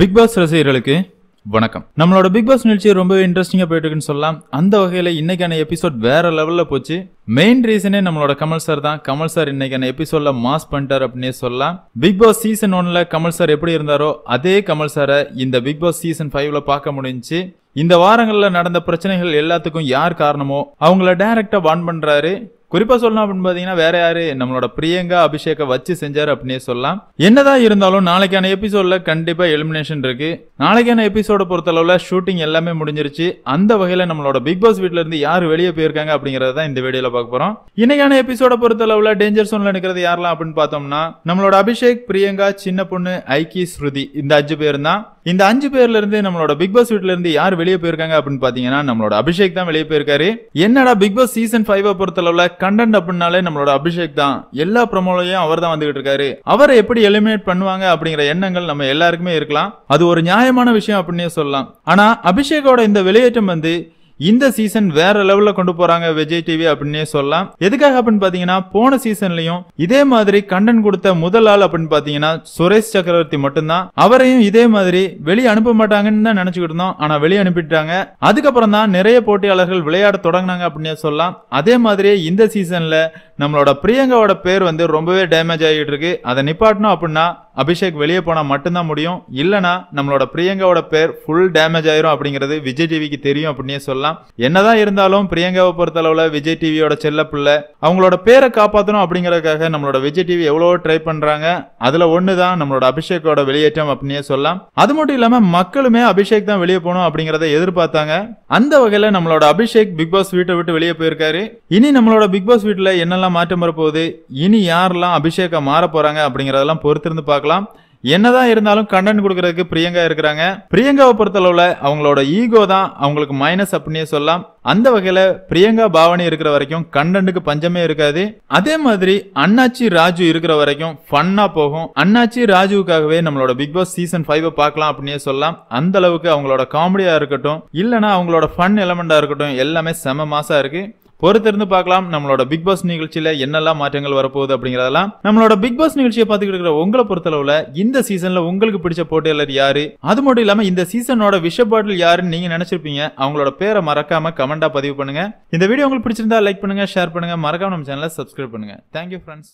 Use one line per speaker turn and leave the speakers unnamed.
big pass ரசிகர்களுக்கு வணக்கம் நம்மளோட பிக் பாஸ் நிகழ்ச்சி ரொம்பவே இன்ட்ரெஸ்டிங்காக போயிட்டு இருக்குன்னு சொல்லலாம் அந்த வகையில் இன்னைக்கான எபிசோட் வேற லெவலில் போச்சு மெயின் ரீசனே நம்மளோட கமல் சார் தான் கமல் சார் இன்னைக்கான எபிசோட்ல மாஸ் பண்ணிட்டார் அப்படின்னே சொல்லலாம் பிக் பாஸ் சீசன் ஒன்ல கமல் சார் எப்படி இருந்தாரோ அதே கமல் சாரை இந்த பிக் பாஸ் சீசன் ஃபைவ்ல பார்க்க முடிஞ்சு இந்த வாரங்களில் நடந்த பிரச்சனைகள் எல்லாத்துக்கும் யார் காரணமோ அவங்கள டைரக்டா வான் பண்றாரு குறிப்பாக சொல்லலாம் அப்படின்னு பார்த்தீங்கன்னா வேற யாரு நம்மளோட பிரியங்கா அபிஷேக வச்சு செஞ்சார் அப்படின்னே சொல்லலாம் என்னதான் இருந்தாலும் நாளைக்கான எபிசோட்ல கண்டிப்பாக எலிமினேஷன் இருக்கு நாளைக்கான எபிசோட பொறுத்தளவில் ஷூட்டிங் எல்லாமே முடிஞ்சிருச்சு அந்த வகையில் நம்மளோட பிக் பாஸ் வீட்டில இருந்து யார் வெளியே போயிருக்காங்க அப்படிங்கிறத தான் இந்த வீடியோவில் பார்க்க போகிறோம் இன்னைக்கான எபிசோட பொறுத்தளவில் டேஞ்சர் சோனில் நிற்கிறது யாரெல்லாம் அப்படின்னு பார்த்தோம்னா நம்மளோட அபிஷேக் பிரியங்கா சின்ன பொண்ணு ஐக்கி ஸ்ருதி இந்த அஞ்சு பேர் தான் இந்த அஞ்சு பேர்ல இருந்து நம்மளோட பிக் பாஸ் வீட்டுல இருந்து யார் வெளியே போயிருக்காங்க அப்படின்னு பாத்தீங்கன்னா நம்மளோட அபிஷேக் தான் வெளியே போயிருக்காரு என்னடா பிக் பாஸ் சீசன் ஃபைவ் பொறுத்தளவுல கண்டென்ட் அப்படின்னாலே நம்மளோட அபிஷேக் தான் எல்லா ப்ரொமோலையும் அவர் தான் வந்துகிட்டு இருக்காரு அவரை எப்படி எலிமினேட் பண்ணுவாங்க அப்படிங்கிற எண்ணங்கள் நம்ம எல்லாருக்குமே இருக்கலாம் அது ஒரு நியாயமான விஷயம் அப்படின்னே சொல்லலாம் ஆனா அபிஷேக்கோட இந்த வெளியேற்றம் வந்து இந்த சீசன் வேற லெவலில் கொண்டு போறாங்க விஜய் டிவி அப்படின்னே சொல்லலாம் எதுக்காக அப்படின்னு பாத்தீங்கன்னா போன சீசன்லயும் இதே மாதிரி கண்டன் கொடுத்த முதல் ஆள் அப்படின்னு பாத்தீங்கன்னா சுரேஷ் சக்கரவர்த்தி மட்டும்தான் அவரையும் இதே மாதிரி வெளியே அனுப்ப மாட்டாங்கன்னு தான் நினைச்சுக்கிட்டு இருந்தோம் ஆனா வெளியே அனுப்பிட்டாங்க அதுக்கப்புறம் தான் நிறைய போட்டியாளர்கள் விளையாட தொடங்கினாங்க அப்படின்னு சொல்லலாம் அதே மாதிரி இந்த சீசன்ல நம்மளோட பிரியங்காவோட பேர் வந்து ரொம்பவே டேமேஜ் ஆகிட்டு இருக்கு அதை நிப்பாட்டணும் அப்படின்னா அபிஷேக் வெளியே போனால் மட்டும்தான் முடியும் இல்லைனா நம்மளோட பிரியங்காவோட பேர் ஃபுல் டேமேஜ் ஆயிரும் அப்படிங்கிறது விஜய் டிவிக்கு தெரியும் அப்படின்னே சொல்லலாம் சொல்லலாம் என்னதான் இருந்தாலும் பிரியங்காவை பொறுத்தளவுல விஜய் டிவியோட செல்ல பிள்ளை அவங்களோட பேரை காப்பாற்றணும் அப்படிங்கறதுக்காக நம்மளோட விஜய் டிவி எவ்வளவோ ட்ரை பண்றாங்க அதுல ஒன்று தான் நம்மளோட அபிஷேக்கோட வெளியேற்றம் அப்படின்னே சொல்லலாம் அது மட்டும் இல்லாம மக்களுமே அபிஷேக் தான் வெளியே போகணும் அப்படிங்கறத எதிர்பார்த்தாங்க அந்த வகையில நம்மளோட அபிஷேக் பிக் பாஸ் வீட்டை விட்டு வெளியே போயிருக்காரு இனி நம்மளோட பிக் பாஸ் வீட்டில் என்னெல்லாம் மாற்றம் வரப்போகுது இனி யாரெல்லாம் அபிஷேகம் மாற போறாங்க அப்படிங்கிறதெல்லாம் பொறுத்திருந்து பார்க்கலாம் என்னதான் இருந்தாலும் கண்டென்ட் கொடுக்கறதுக்கு பிரியங்கா இருக்கிறாங்க பிரியங்காவை பொறுத்தளவுல அவங்களோட ஈகோ தான் அவங்களுக்கு மைனஸ் அப்படின்னே சொல்லலாம் அந்த வகையில பிரியங்கா பாவனி இருக்கிற வரைக்கும் கண்டென்ட்டுக்கு பஞ்சமே இருக்காது அதே மாதிரி அண்ணாச்சி ராஜு இருக்கிற வரைக்கும் ஃபன்னா போகும் அண்ணாச்சி ராஜுவுக்காகவே நம்மளோட பிக் பாஸ் சீசன் ஃபைவ் பார்க்கலாம் அப்படின்னே சொல்லலாம் அந்த அளவுக்கு அவங்களோட காமெடியா இருக்கட்டும் இல்லைன்னா அவங்களோட ஃபன் எலமெண்டா இருக்கட்டும் எல்லாமே செம மாசா இருக்கு பொறுத்திருந்து பார்க்கலாம் நம்மளோட பிக் பாஸ் நிகழ்ச்சியில என்னெல்லாம் மாற்றங்கள் வரப்போகுது அப்படிங்கிறதெல்லாம் நம்மளோட பிக் பாஸ் நிகழ்ச்சியை பார்த்துக்கிட்டு இருக்கிற உங்களை பொறுத்தளவுல இந்த சீசன்ல உங்களுக்கு பிடிச்ச போட்டியாளர் யாரு அது மட்டும் இல்லாம இந்த சீசனோட விஷ பாட்டில் யாருன்னு நீங்க நினைச்சிருப்பீங்க அவங்களோட பேரை மறக்காம கமெண்டா பதிவு பண்ணுங்க இந்த வீடியோ உங்களுக்கு பிடிச்சிருந்தா லைக் பண்ணுங்க ஷேர் பண்ணுங்க மறக்காம நம்ம சேனலை சப்ஸ்கிரைப் பண்ணுங்க தேங்க்யூ ஃப்ரெண்ட்ஸ்